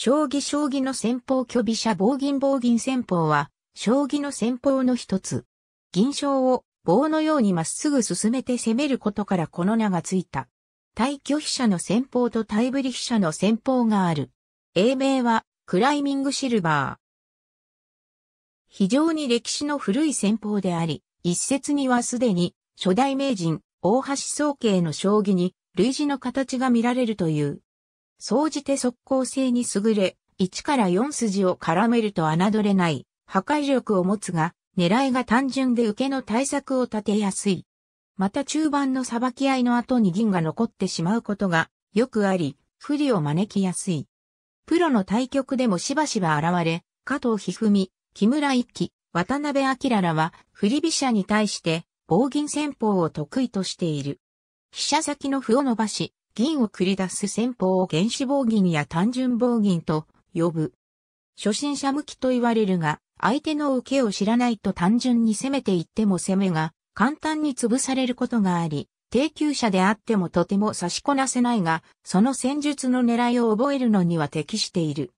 将棋将棋の戦法巨飛車棒銀棒銀戦法は、将棋の戦法の一つ。銀将を棒のようにまっすぐ進めて攻めることからこの名がついた。対拒飛車の戦法と対ブり飛車の戦法がある。英名は、クライミングシルバー。非常に歴史の古い戦法であり、一説にはすでに、初代名人、大橋宗慶の将棋に、類似の形が見られるという。総じて速攻性に優れ、1から4筋を絡めると侮れない、破壊力を持つが、狙いが単純で受けの対策を立てやすい。また中盤の裁き合いの後に銀が残ってしまうことがよくあり、不利を招きやすい。プロの対局でもしばしば現れ、加藤一二三、木村一輝、渡辺明らは振り飛車に対して棒銀戦法を得意としている。飛車先の歩を伸ばし、銀を繰り出す戦法を原子棒銀や単純棒銀と呼ぶ。初心者向きと言われるが、相手の受けを知らないと単純に攻めていっても攻めが簡単に潰されることがあり、低級者であってもとても差しこなせないが、その戦術の狙いを覚えるのには適している。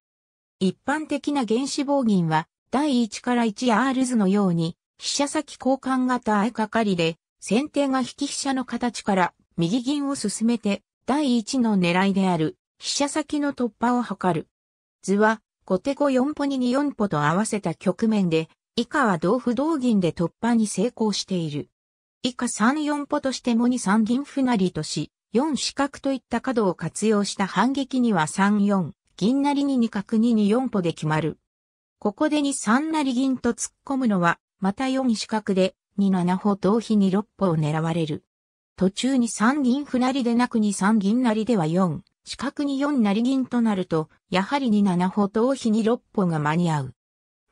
一般的な原子棒銀は、第1から 1R 図のように、飛車先交換型相掛かりで、先手が引き飛車の形から右銀を進めて、第一の狙いである、飛車先の突破を図る。図は、後手後4歩に2 4歩と合わせた局面で、以下は同歩同銀で突破に成功している。以下3 4歩としてもに3銀歩成とし、4四角といった角を活用した反撃には3 4銀なりに2角に2 4歩で決まる。ここで2 3なり銀と突っ込むのは、また4四角で、2七歩同飛2六歩を狙われる。途中に三銀歩成でなくに三銀成では四、四角に四成銀となると、やはりに七歩頭皮に六歩が間に合う。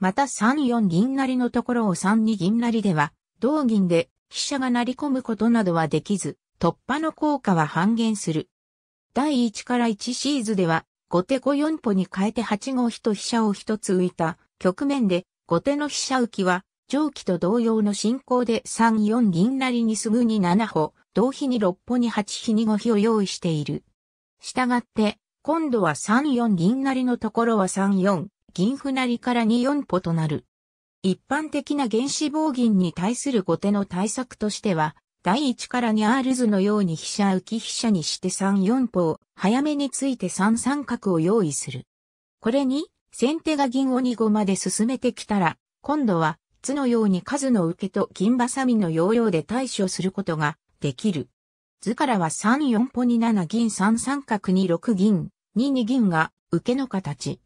また三四銀成のところを三二銀成では、同銀で飛車が成り込むことなどはできず、突破の効果は半減する。第1から1シーズでは、後手5四歩に変えて8五飛と飛車を一つ浮いた局面で、後手の飛車浮きは、上記と同様の進行で3四銀成にすぐに7歩、同日に6歩に8日に5日を用意している。したがって、今度は3四銀成のところは3四銀歩成から2四歩となる。一般的な原子棒銀に対する後手の対策としては、第一からにアール図のように飛車浮き飛車にして三四歩を早めについて三三角を用意する。これに、先手が銀を二五まで進めてきたら、今度は、図のように数の受けと銀バサミの要領で対処することができる。図からは3、4歩に7銀3三角に6銀、2、二銀が受けの形。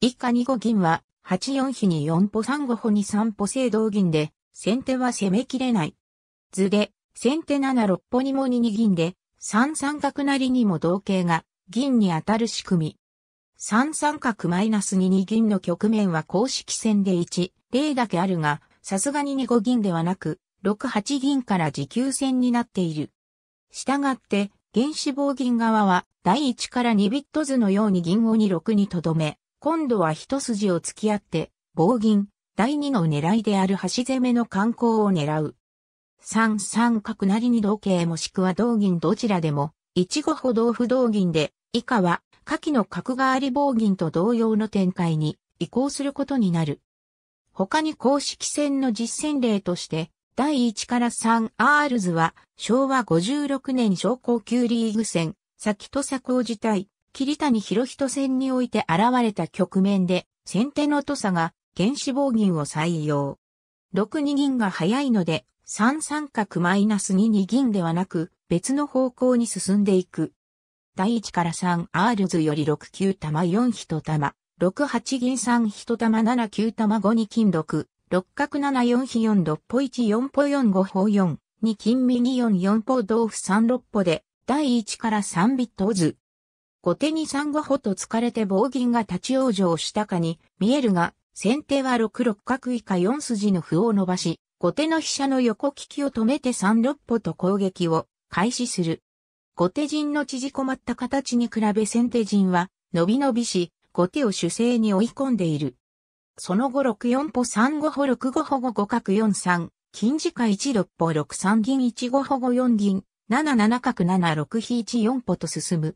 以下2、5銀は、8、四比に4歩3、5歩に3歩正同銀で、先手は攻めきれない。図で、先手7、6歩にも2、二銀で、3三角なりにも同型が銀に当たる仕組み。3三角マイナス2二銀の局面は公式戦で1、例だけあるが、さすがに2五銀ではなく、6八銀から持久戦になっている。したがって、原子棒銀側は第1から2ビット図のように銀を26にとどめ、今度は一筋を突き合って、棒銀、第2の狙いである端攻めの観光を狙う。3三角なりに同桂もしくは同銀どちらでも、1五歩同歩同銀で、以下は、下記の角換わり棒銀と同様の展開に移行することになる。他に公式戦の実践例として、第1から3アールズは昭和56年昇降級リーグ戦、先と佐工自体、桐谷博人戦において現れた局面で、先手の土佐が原子棒銀を採用。6二銀が早いので、3三角マイナス2二銀ではなく、別の方向に進んでいく。第1から3アールズより6九玉4一玉、6八銀3一玉7九玉5二金6、六角七四比四六歩一四歩四五歩四、二金右四四歩同歩三六歩で、第一から三ビット図。後手に三五歩と疲れて棒銀が立ち往生したかに見えるが、先手は六六角以下四筋の歩を伸ばし、後手の飛車の横利きを止めて三六歩と攻撃を開始する。後手陣の縮こまった形に比べ先手陣は伸び伸びし、後手を主勢に追い込んでいる。その後6四歩3五歩6五歩5五角4三、金次下1六歩6三銀1五歩5四銀、7七角7六飛1四歩と進む。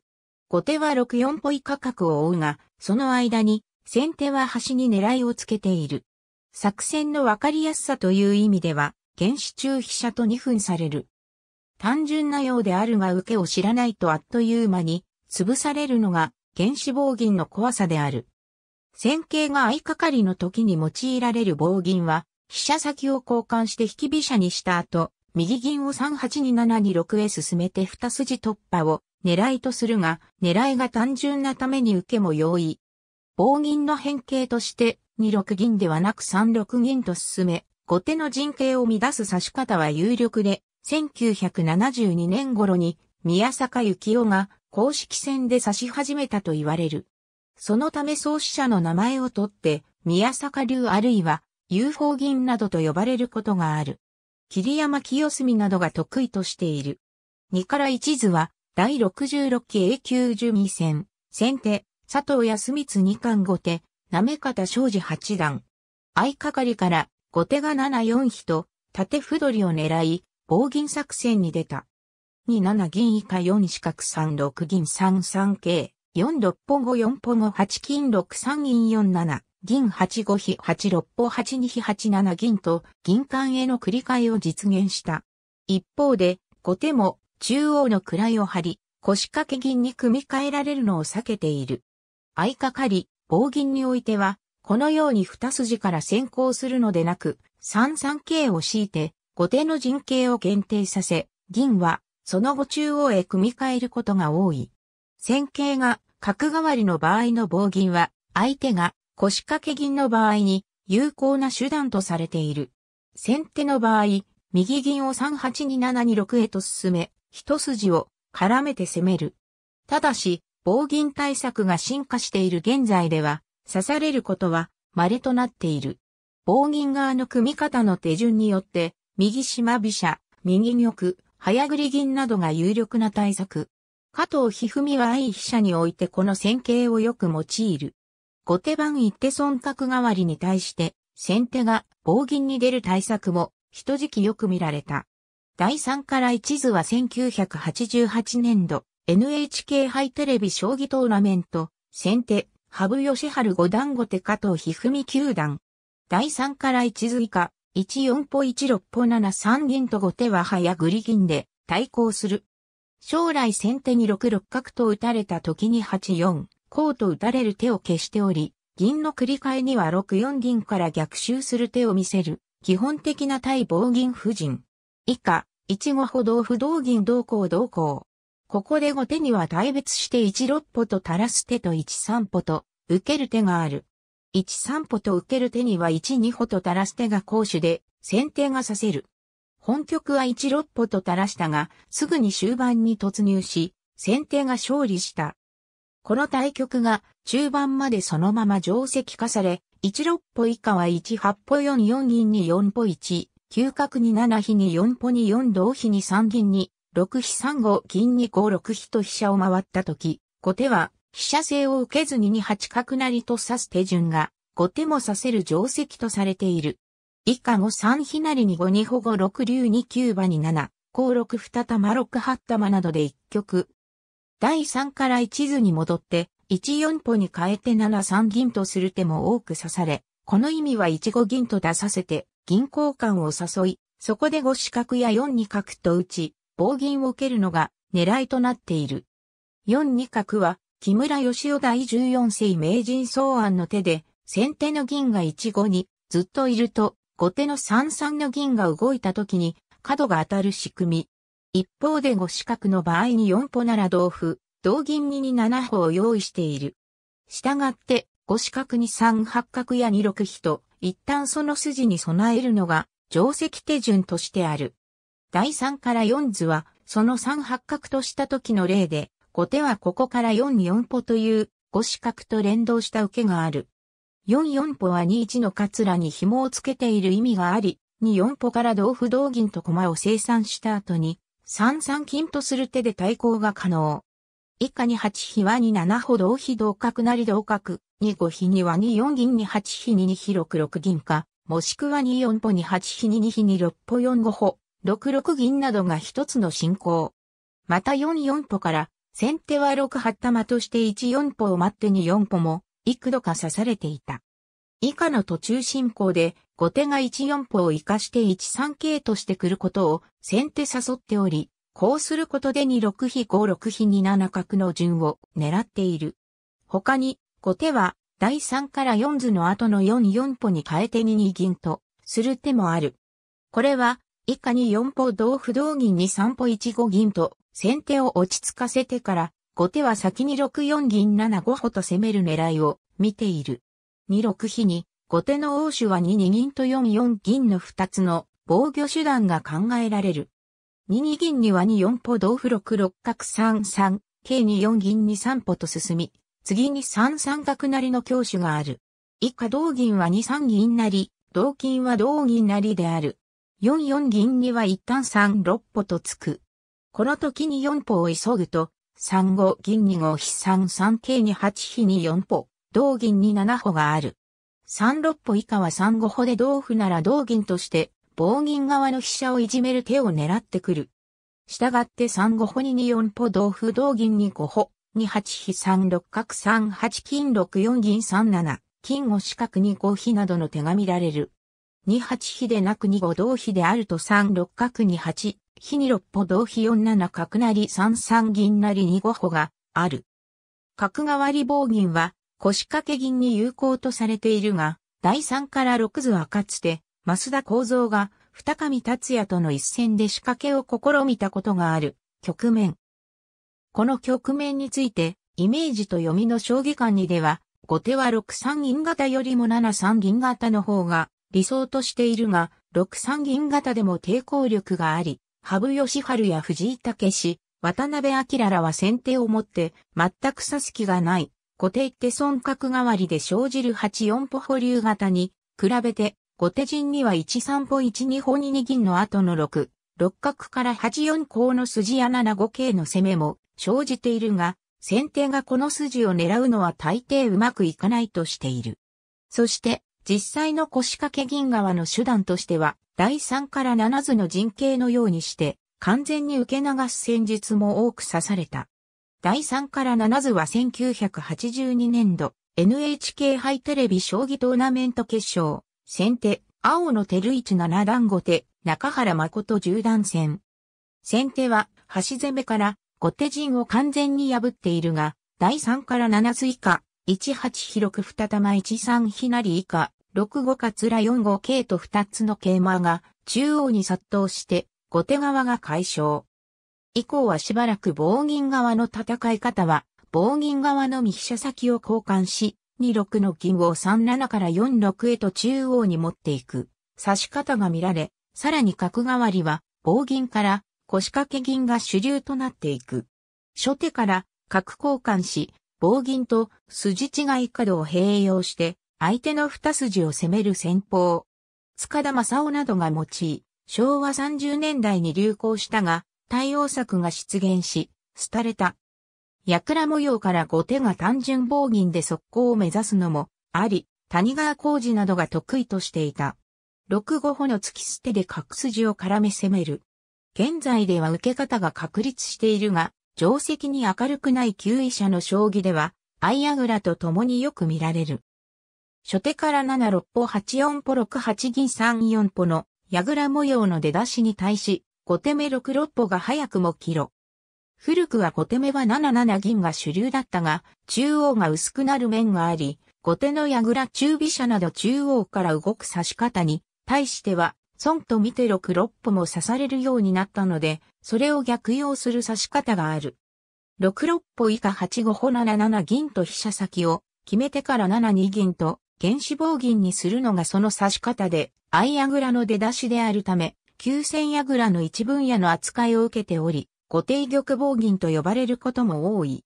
後手は6四歩以下角を追うが、その間に、先手は端に狙いをつけている。作戦のわかりやすさという意味では、原始中飛車と2分される。単純なようであるが受けを知らないとあっという間に、潰されるのが原始棒銀の怖さである。線形が相掛かりの時に用いられる棒銀は、飛車先を交換して引き飛車にした後、右銀を38276へ進めて二筋突破を狙いとするが、狙いが単純なために受けも容易。棒銀の変形として、26銀ではなく36銀と進め、後手の陣形を乱す指し方は有力で、1972年頃に宮坂幸雄が公式戦で指し始めたと言われる。そのため創始者の名前をとって、宮坂流あるいは UFO 銀などと呼ばれることがある。桐山清澄などが得意としている。2から1図は、第66期 A 級12戦、先手、佐藤康光二冠後手、なめ方正治八段。相掛かりから後手が7四飛と縦歩取りを狙い、棒銀作戦に出た。2七銀以下4四角3六銀3三桂。4六歩後四歩後八金6三銀4七銀8五比8六歩8二比8七銀と銀間への繰り替えを実現した。一方で後手も中央の位を張り腰掛け銀に組み替えられるのを避けている。相掛かり、棒銀においてはこのように二筋から先行するのでなく、三三形を敷いて、後手の陣形を限定させ、銀は、その後中央へ組み替えることが多い。線形が角換わりの場合の棒銀は、相手が腰掛け銀の場合に有効な手段とされている。先手の場合、右銀を382726へと進め、一筋を絡めて攻める。ただし、棒銀対策が進化している現在では、刺されることは稀となっている。棒銀側の組み方の手順によって、右島飛車、右玉、早繰り銀などが有力な対策。加藤一文は愛筆者においてこの線形をよく用いる。後手番一手損角代わりに対して、先手が棒銀に出る対策も、一時期よく見られた。第3から一図は1988年度、NHK 杯テレビ将棋トーナメント、先手、羽生義治五段後手加藤一二三九段。第3から一図以下、一四歩一六歩七三銀と後手は早繰り銀で対抗する。将来先手に6六角と打たれた時に8四、こうと打たれる手を消しており、銀の繰り替えには6四銀から逆襲する手を見せる、基本的な対棒銀夫人。以下、1五歩同歩同銀同行同行。ここで後手には対別して1六歩と垂らす手と1三歩と、受ける手がある。1三歩と受ける手には1二歩と垂らす手が攻守で、先手がさせる。本局は1六歩と垂らしたが、すぐに終盤に突入し、先手が勝利した。この対局が中盤までそのまま定石化され、1六歩以下は1八歩4四銀に4歩1、9角に7飛に4歩に4同飛に3銀に、6飛3五銀に5六飛と飛車を回った時、後手は飛車制を受けずに2八角成と指す手順が、後手も指せる定石とされている。以下五三ひなりに五二保護六竜二九馬に七、高六二玉六八玉などで一曲。第三から一図に戻って、一四歩に変えて七三銀とする手も多く指され、この意味は一五銀と出させて、銀交換を誘い、そこで五四角や四二角と打ち、棒銀を受けるのが狙いとなっている。四二角は、木村義雄第十四世名人草案の手で、先手の銀が一五に、ずっといると、後手の三三の銀が動いた時に角が当たる仕組み。一方で五四角の場合に四歩なら同歩、同銀2に七歩を用意している。したがって、五四角に三八角や二六飛と、一旦その筋に備えるのが、定石手順としてある。第三から四図は、その三八角とした時の例で、後手はここから四四歩という、五四角と連動した受けがある。4四歩は2一のカツラに紐をつけている意味があり、2四歩から同歩同銀と駒を生産した後に、3三金とする手で対抗が可能。以下に8比は2七歩同比同角なり同角、2五比には2四銀に8比二2比6六銀か、もしくは2四歩に8比二2比に6歩4五歩、6六銀などが一つの進行。また4四歩から、先手は6八玉として1四歩を待って2四歩も、幾度か刺されていた。以下の途中進行で、後手が14歩を活かして13桂としてくることを先手誘っており、こうすることで2六比5六比2七角の順を狙っている。他に、後手は、第3から4図の後の4四歩に変えて2二銀と、する手もある。これは、以下に4歩同歩同銀に3歩1五銀と、先手を落ち着かせてから、後手は先に6四銀7五歩と攻める狙いを見ている。2六飛に、後手の王手は2二銀と4四銀の2つの防御手段が考えられる。2二銀には2四歩同歩6六角3三、計二四銀に3歩と進み、次に3三角なりの強手がある。以下同銀は2三銀なり、同金は同銀なりである。4四銀には一旦3六歩とつく。この時に4歩を急ぐと、三五銀二五飛三三桂二八飛二四歩、同銀二七歩がある。三六歩以下は三五歩で同歩なら同銀として、棒銀側の飛車をいじめる手を狙ってくる。従って三五歩に二四歩同歩同銀二五歩、二八飛三六角三八金六四銀三七、金を四角二五飛などの手が見られる。二八飛でなく二五同飛であると三六角二八、日に六歩同飛四七角なり三三銀なり二五歩がある。角代わり棒銀は腰掛け銀に有効とされているが、第三から六図はかつて、増田幸三が二上達也との一戦で仕掛けを試みたことがある局面。この局面について、イメージと読みの将棋観にでは、後手は六三銀型よりも七三銀型の方が理想としているが、六三銀型でも抵抗力があり、羽生善治や藤井武史、渡辺明らは先手をもって、全く指す気がない、後手一手損角代わりで生じる八四歩保留型に、比べて、後手陣には一三歩一二歩二二銀の後の六、六角から八四項の筋や七五桂の攻めも生じているが、先手がこの筋を狙うのは大抵うまくいかないとしている。そして、実際の腰掛け銀側の手段としては、第3から7図の陣形のようにして、完全に受け流す戦術も多く指された。第3から7図は1982年度、NHK 杯テレビ将棋トーナメント決勝、先手、青の照一七段後手、中原誠十段戦。先手は、端攻めから、後手陣を完全に破っているが、第3から7図以下、1八広く二玉一三ひなり以下、6五かつら4五桂と2つの桂馬が中央に殺到して後手側が解消。以降はしばらく棒銀側の戦い方は棒銀側の右飛車先を交換し、2六の銀を3七から4六へと中央に持っていく刺し方が見られ、さらに角代わりは棒銀から腰掛け銀が主流となっていく。初手から角交換し、棒銀と筋違い角を併用して相手の二筋を攻める戦法。塚田正夫などが用い、昭和30年代に流行したが、対応策が出現し、廃れた。矢倉模様から後手が単純棒銀で速攻を目指すのも、あり、谷川浩二などが得意としていた。六五歩の突き捨てで角筋を絡め攻める。現在では受け方が確立しているが、定石に明るくない旧位者の将棋では、相グラと共によく見られる。初手から7六歩8四歩6八銀3四歩の矢倉模様の出だしに対し、後手目6六歩が早くもキロ。古くは後手目は7七銀が主流だったが、中央が薄くなる面があり、後手の矢倉中飛車など中央から動く指し方に、対しては、損と見て6六歩も刺されるようになったので、それを逆用する指し方がある。6六歩以下8五歩7七銀と飛車先を決めてから7二銀と原子棒銀にするのがその指し方で、ア矢倉の出だしであるため、旧千矢倉の一分野の扱いを受けており、固定玉棒銀と呼ばれることも多い。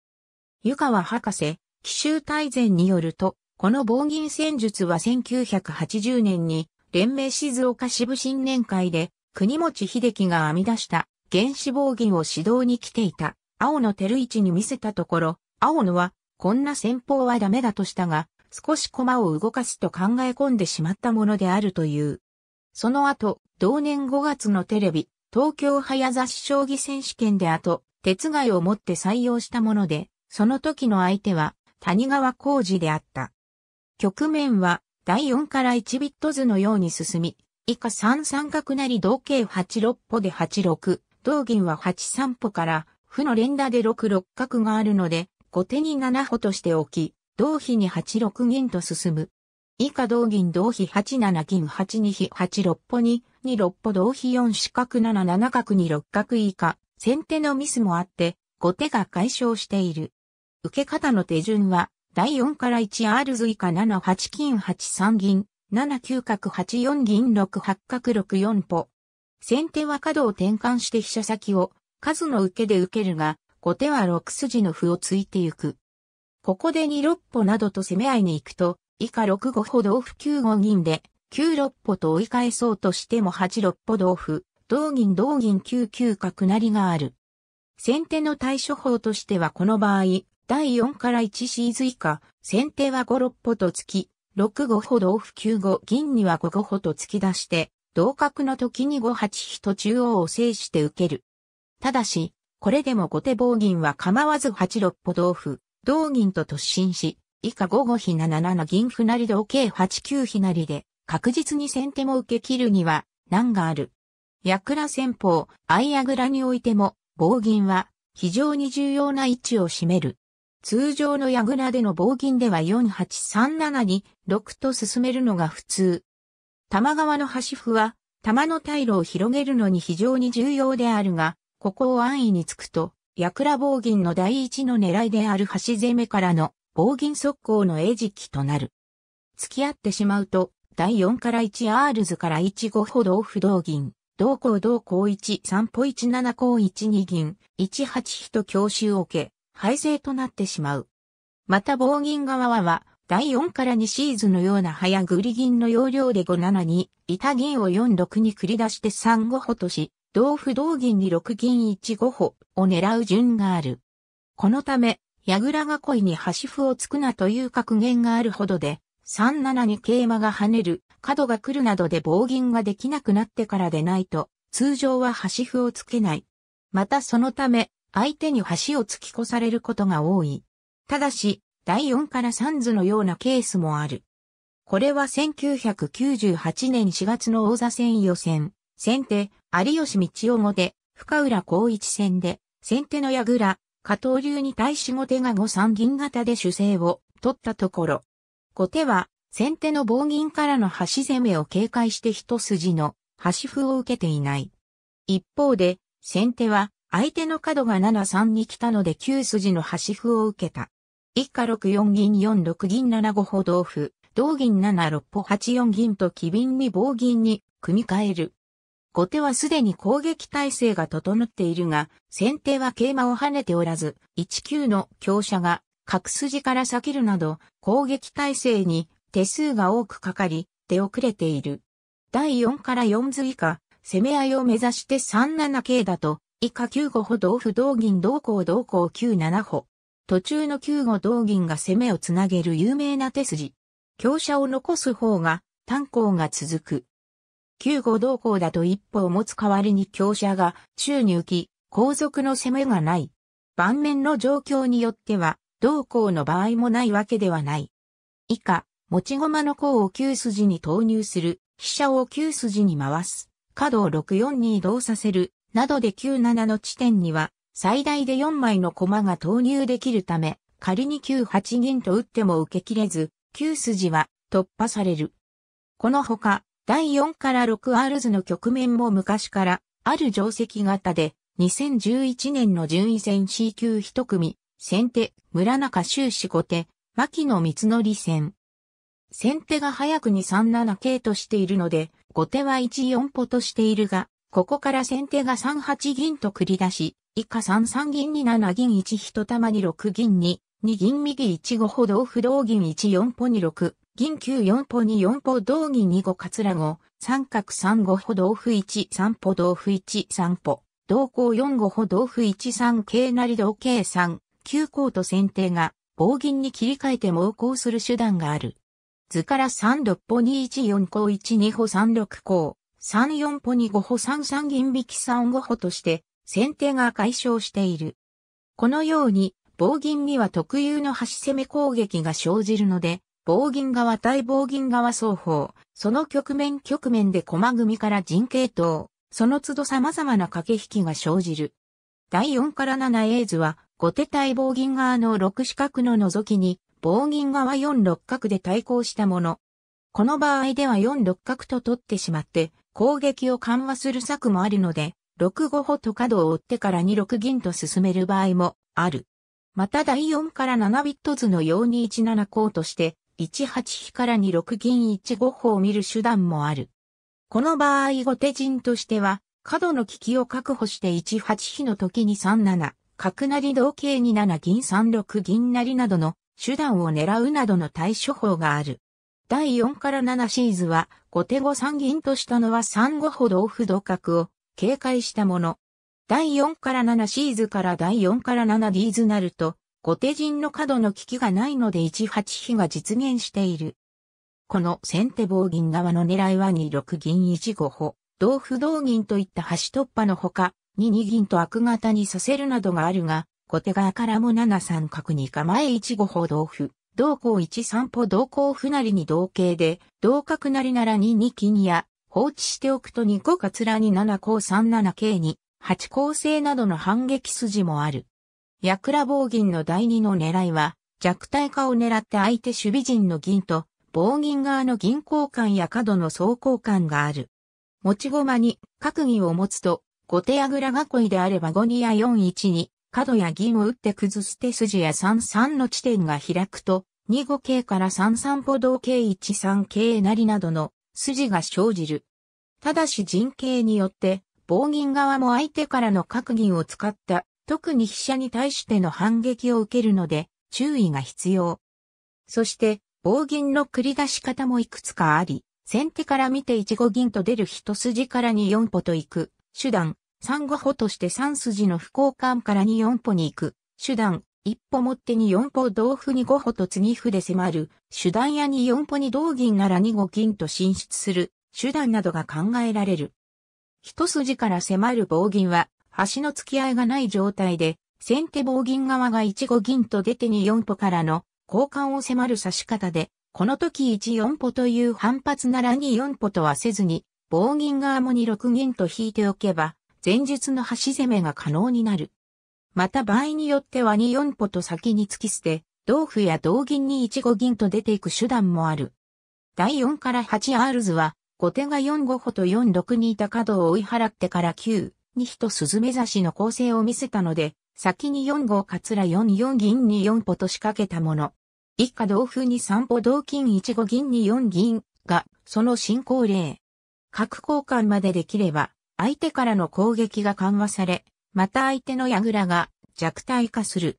湯川博士、奇襲大全によると、この棒銀戦術は1980年に、連盟静岡支部新年会で、国持秀樹が編み出した原子棒銀を指導に来ていた青野照一に見せたところ、青野はこんな戦法はダメだとしたが、少し駒を動かすと考え込んでしまったものであるという。その後、同年5月のテレビ、東京早雑誌将棋選手権で後、鉄害を持って採用したもので、その時の相手は谷川浩二であった。局面は第4から1ビット図のように進み、以下3三角なり同形8六歩で8六、同銀は8三歩から、負の連打で6六角があるので、後手に7歩としておき、同比に8六銀と進む。以下同銀同比8七銀8二比8六歩に、2六歩同比4四角7七角に六角以下、先手のミスもあって、後手が解消している。受け方の手順は、第4から 1R 図以下7八金8三銀、7九角8四銀6八角6四歩。先手は角を転換して飛車先を、数の受けで受けるが、後手は6筋の歩を突いてゆく。ここで2六歩などと攻め合いに行くと、以下六五歩同歩九五銀で、九六歩と追い返そうとしても八六歩同歩、同銀同銀九九角成がある。先手の対処法としてはこの場合、第四から一シーズ以下、先手は五六歩と突き、六五歩同歩九五銀には五五歩と突き出して、同角の時に五八飛と中央を制して受ける。ただし、これでも後手棒銀は構わず八六歩同歩、同銀と突進し、以下午後比七7銀不なり同計8九ひなりで、確実に先手も受け切るには、難がある。矢倉戦法、相矢倉においても、棒銀は、非常に重要な位置を占める。通常の矢倉での棒銀では4837に6と進めるのが普通。玉川の端歩は、玉の退路を広げるのに非常に重要であるが、ここを安易につくと、ヤクラ防銀の第一の狙いである橋攻めからの防銀速攻の餌食となる。付き合ってしまうと、第4から1アールズから1五歩同歩同銀、同行同行1三歩1七行1二銀、1八飛と強襲を受け、敗勢となってしまう。また防銀側は、第4から2シーズのような早繰り銀の要領で5 7に、板銀を4六に繰り出して3五歩とし、同歩同銀に6銀1五歩を狙う順がある。このため、矢倉囲いに端歩を突くなという格言があるほどで、3七に桂馬が跳ねる、角が来るなどで棒銀ができなくなってからでないと、通常は端歩を突けない。またそのため、相手に端を突き越されることが多い。ただし、第4から3図のようなケースもある。これは1998年4月の王座戦予選、先手、有吉道夫後深浦光一戦で、先手の矢倉、加藤流に対し後手が五三銀型で主勢を取ったところ。後手は、先手の棒銀からの端攻めを警戒して一筋の端歩を受けていない。一方で、先手は、相手の角が七三に来たので九筋の端歩を受けた。一下六四銀四六銀七五歩同歩、同銀七六歩八四銀と機敏に棒銀に組み替える。後手はすでに攻撃体制が整っているが、先手は桂馬を跳ねておらず、1九の強者が角筋から避けるなど、攻撃体制に手数が多くかかり、出遅れている。第4から4図以下、攻め合いを目指して3七桂だと、以下9五歩同歩同銀同行同行9七歩。途中の9五同銀が攻めをつなげる有名な手筋。強者を残す方が、単行が続く。九五同行だと一歩を持つ代わりに強者が宙に浮き、後続の攻めがない。盤面の状況によっては、同行の場合もないわけではない。以下、持ち駒の項を九筋に投入する、飛車を九筋に回す、角を64に移動させる、などで97の地点には、最大で4枚の駒が投入できるため、仮に98銀と打っても受けきれず、九筋は突破される。このほか、第4から6アールズの局面も昔からある定石型で2011年の順位戦 C 級一組、先手、村中修士後手、牧野光則戦。先手が早くに37系としているので、後手は14歩としているが、ここから先手が38銀と繰り出し、以下33銀に7銀1一玉に6銀に、2銀右1五歩同歩同銀1四歩に6、銀球四歩に四歩同義二五桂五、三角三五歩同歩一三歩同歩一三歩、同行四五歩同歩一三桂なり同桂三、九行と先手が棒銀に切り替えて猛攻する手段がある。図から三六歩二一四行一二歩三六行、三四歩二五歩三三銀引き三五歩として先手が解消している。このように棒銀には特有の端攻め攻撃が生じるので、棒銀側対棒銀側双方、その局面局面で駒組から陣形等、その都度様々な駆け引きが生じる。第4から7 A 図は、後手対棒銀側の6四角の除きに、棒銀側4六角で対抗したもの。この場合では4六角と取ってしまって、攻撃を緩和する策もあるので、6五歩と角を追ってから2六銀と進める場合もある。また第4から7ビット図のように17項として、1八飛から2六銀1五歩を見る手段もある。この場合後手陣としては、角の利きを確保して1八飛の時に3七、角成同桂に七銀3六銀成などの手段を狙うなどの対処法がある。第4から7シーズは、後手後3銀としたのは3五歩同歩同角を警戒したもの。第4から7シーズから第4から7ディーズなると、後手陣の角の利きがないので1八飛が実現している。この先手棒銀側の狙いは2六銀1五歩、同歩同銀といった端突破のほか、2二銀と悪型にさせるなどがあるが、後手側からも7三角に構え1五歩同歩、同行1三歩同行歩なりに同形で、同角なりなら2二金や、放置しておくと2五かつらに7項3七桂に、8構成などの反撃筋もある。ヤクラ棒銀の第二の狙いは、弱体化を狙って相手守備陣の銀と、棒銀側の銀交換や角の走行換がある。持ち駒に角銀を持つと、後手矢倉囲いであれば5二や4一に、角や銀を打って崩す手筋や3三の地点が開くと、2五桂から3三歩同桂1三桂りなどの筋が生じる。ただし陣形によって、棒銀側も相手からの角銀を使った特に飛車に対しての反撃を受けるので注意が必要。そして、棒銀の繰り出し方もいくつかあり、先手から見て1五銀と出る一筋から2四歩と行く、手段、3五歩として3筋の不交換から2四歩に行く、手段、一歩持って2四歩同歩に五歩と次歩で迫る、手段や2四歩に同銀なら2五銀と進出する、手段などが考えられる。一筋から迫る棒銀は、端の付き合いがない状態で、先手棒銀側が1五銀と出手に四歩からの交換を迫る指し方で、この時1四歩という反発なら2四歩とはせずに、棒銀側も2六銀と引いておけば、前述の端攻めが可能になる。また場合によっては2四歩と先に突き捨て、同歩や同銀に1五銀と出ていく手段もある。第4から8アールズは、後手が4五歩と4六にいた角を追い払ってから9、とス鈴目刺しの構成を見せたので、先に4号カツラ4四銀に4歩と仕掛けたもの。一家同歩に3歩同金1五銀に4銀が、その進行例。角交換までできれば、相手からの攻撃が緩和され、また相手の矢倉が弱体化する。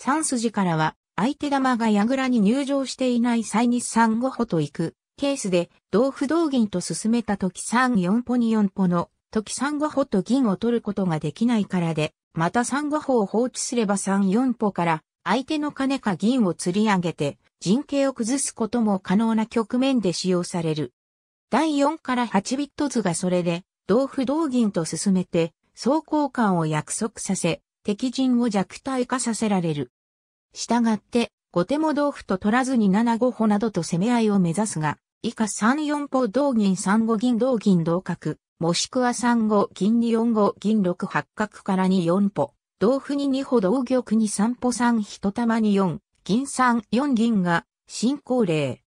3筋からは、相手玉が矢倉に入場していない際に3五歩と行く。ケースで、同歩同銀と進めた時3四歩に4歩の時三五歩と銀を取ることができないからで、また三五歩を放置すれば三四歩から相手の金か銀を釣り上げて陣形を崩すことも可能な局面で使用される。第4から8ビット図がそれで同歩同銀と進めて総交換を約束させ敵陣を弱体化させられる。従って後手も同歩と取らずに7五歩などと攻め合いを目指すが、以下3四歩同銀3五銀同銀同角、もしくは3五金に四五銀6八角からに四歩、同歩に2歩同玉に3歩3一玉に4、銀3、4銀が、進行例。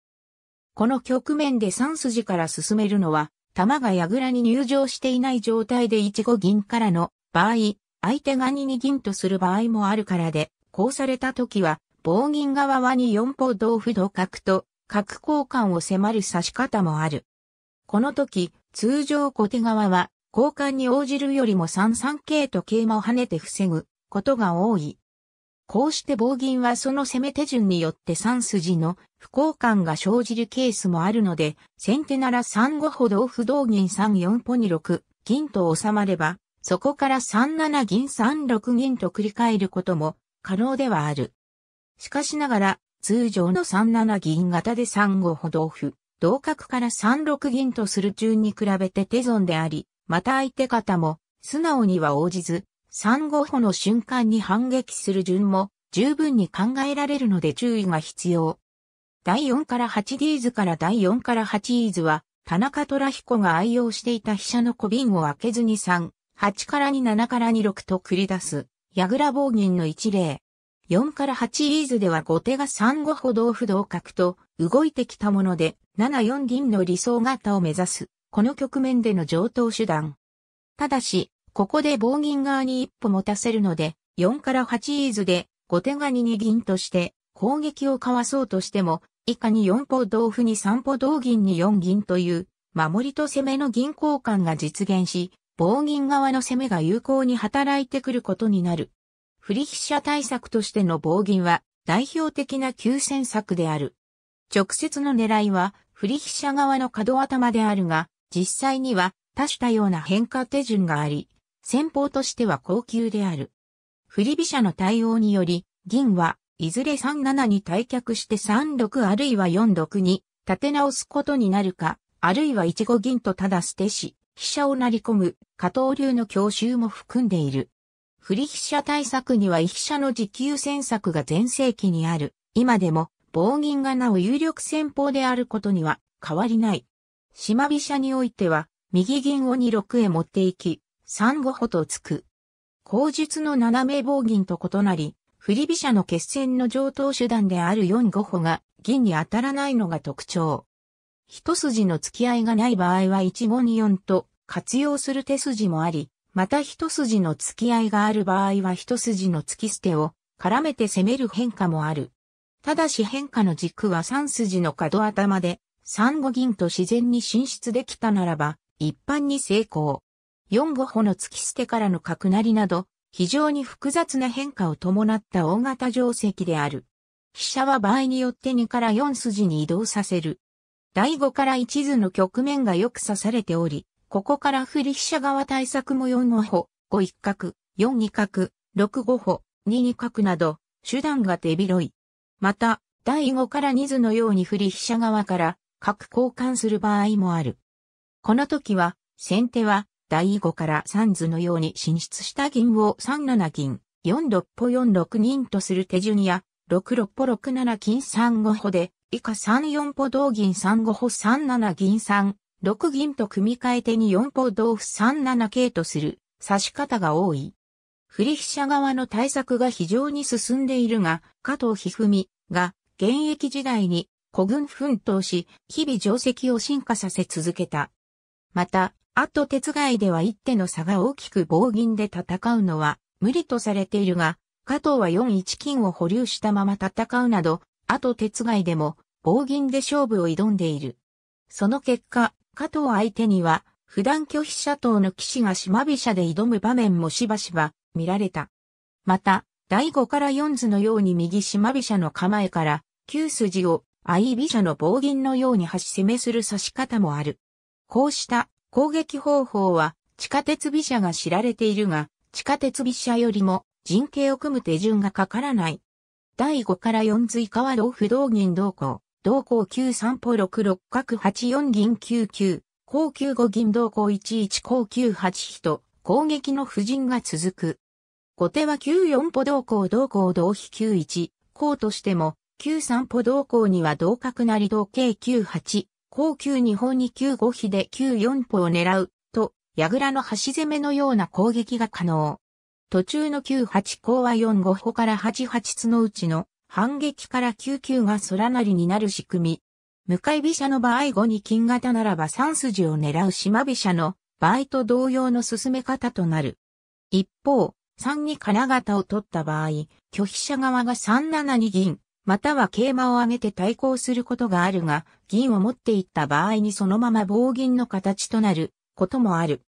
この局面で3筋から進めるのは、玉が矢倉に入場していない状態で1五銀からの場合、相手が2二銀とする場合もあるからで、こうされた時は、棒銀側はに四歩同歩同角と、角交換を迫る指し方もある。この時、通常小手側は、交換に応じるよりも3三桂と桂馬を跳ねて防ぐことが多い。こうして棒銀はその攻め手順によって3筋の不交換が生じるケースもあるので、先手なら3五歩同歩同銀3四歩に6銀と収まれば、そこから3七銀3六銀と繰り返ることも可能ではある。しかしながら、通常の3七銀型で3五歩同歩、同角から3六銀とする順に比べて手損であり、また相手方も素直には応じず、3五歩の瞬間に反撃する順も十分に考えられるので注意が必要。第4から8ディーズから第4から8イーズは、田中虎彦が愛用していた飛車の小瓶を開けずに3、8から2、7から2、6と繰り出す、矢倉棒銀の一例。4から8イーズでは後手が3五歩同歩同角と、動いてきたもので、74銀の理想型を目指す、この局面での上等手段。ただし、ここで棒銀側に一歩持たせるので、4から8イーズで、後手が2二銀として、攻撃をかわそうとしても、以下に4歩同歩に3歩同銀に4銀という、守りと攻めの銀交換が実現し、棒銀側の攻めが有効に働いてくることになる。振り飛車対策としての棒銀は代表的な急戦策である。直接の狙いは振り飛車側の角頭であるが、実際には多種多様な変化手順があり、戦法としては高級である。振り飛車の対応により、銀はいずれ3七に退却して3六あるいは4六に立て直すことになるか、あるいは1五銀とただ捨てし、飛車を成り込む、加藤流の強襲も含んでいる。振り飛車対策には飛車の持久戦策が前世紀にある。今でも棒銀がなお有力戦法であることには変わりない。島飛車においては、右銀を2六へ持っていき、3五歩と突く。口述の斜め棒銀と異なり、振り飛車の決戦の上等手段である4五歩が銀に当たらないのが特徴。一筋の付き合いがない場合は1五二、4と活用する手筋もあり、また一筋の付き合いがある場合は一筋の突き捨てを絡めて攻める変化もある。ただし変化の軸は三筋の角頭で、三五銀と自然に進出できたならば、一般に成功。四五歩の突き捨てからの角成りなど、非常に複雑な変化を伴った大型定石である。飛車は場合によって2から4筋に移動させる。第5から1図の局面がよく指されており、ここから振り飛車側対策も4五歩、5一角、4二角、6五歩、2二角など、手段が手広い。また、第5から2図のように振り飛車側から角交換する場合もある。この時は、先手は第5から3図のように進出した銀を3七銀、4六歩4六銀とする手順や、6六歩6七金3五歩で、以下3四歩同銀3五歩3七銀3、6銀と組み替えてに四歩同歩3七桂とする指し方が多い。振り飛車側の対策が非常に進んでいるが、加藤一二三が現役時代に古軍奮闘し、日々定石を進化させ続けた。また、あと鉄外では一手の差が大きく棒銀で戦うのは無理とされているが、加藤は4一金を保留したまま戦うなど、あと鉄外でも棒銀で勝負を挑んでいる。その結果、加藤相手には、普段拒否者等の騎士が島飛車で挑む場面もしばしば見られた。また、第5から4図のように右島飛車の構えから、9筋を相飛車の棒銀のように端攻めする指し方もある。こうした攻撃方法は地下鉄飛車が知られているが、地下鉄飛車よりも陣形を組む手順がかからない。第5から4図以下は同歩同銀同行、同行9三歩6六角8四銀9九、高9 5銀同行11高9八人。攻撃の布陣が続く。後手は94歩同行同行同飛91、こうとしても、93歩同行には同角なり同計98、高9 2本に95飛で94歩を狙う、と、矢倉の端攻めのような攻撃が可能。途中の98項は45歩から88つのうちの反撃から99が空なりになる仕組み。向かい飛車の場合5に金型ならば3筋を狙う島飛車の場合と同様の進め方となる。一方、3に金型を取った場合、拒否者側が3七に銀、または桂馬を上げて対抗することがあるが、銀を持っていった場合にそのまま棒銀の形となることもある。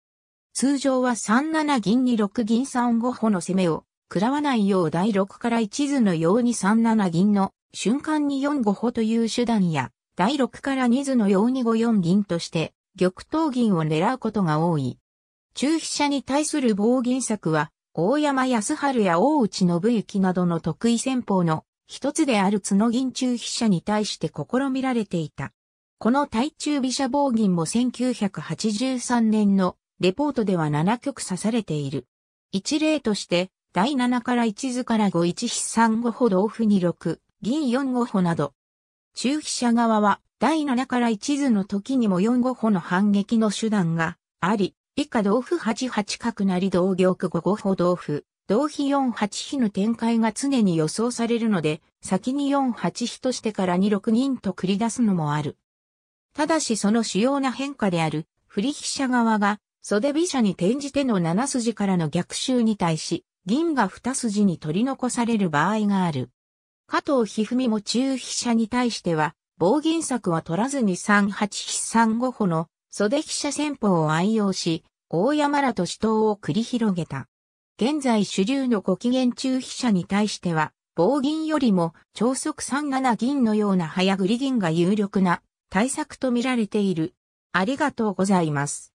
通常は3七銀に6銀3五歩の攻めを食らわないよう第6から1図のように3七銀の瞬間に4五歩という手段や、第6から2図のように5四銀として玉頭銀を狙うことが多い。中飛車に対する暴銀策は、大山康春や大内信行などの得意戦法の一つである角銀中飛車に対して試みられていた。この対中飛車暴銀も1983年のレポートでは7局指されている。一例として、第7から1図から5一飛3五歩同歩2六、銀4五歩など、中飛車側は、第7から一図の時にも4五歩の反撃の手段があり、以下同歩8八角成同玉5五歩同歩、同飛4八飛の展開が常に予想されるので、先に4八飛としてから2六銀と繰り出すのもある。ただしその主要な変化である、振り飛車側が、袖飛車に転じての7筋からの逆襲に対し、銀が2筋に取り残される場合がある。加藤一二三も中飛車に対しては、棒銀策は取らずに3八飛3五歩の袖飛車戦法を愛用し、大山らと死闘を繰り広げた。現在主流のご機嫌中飛車に対しては、棒銀よりも超速3七銀のような早繰り銀が有力な対策と見られている。ありがとうございます。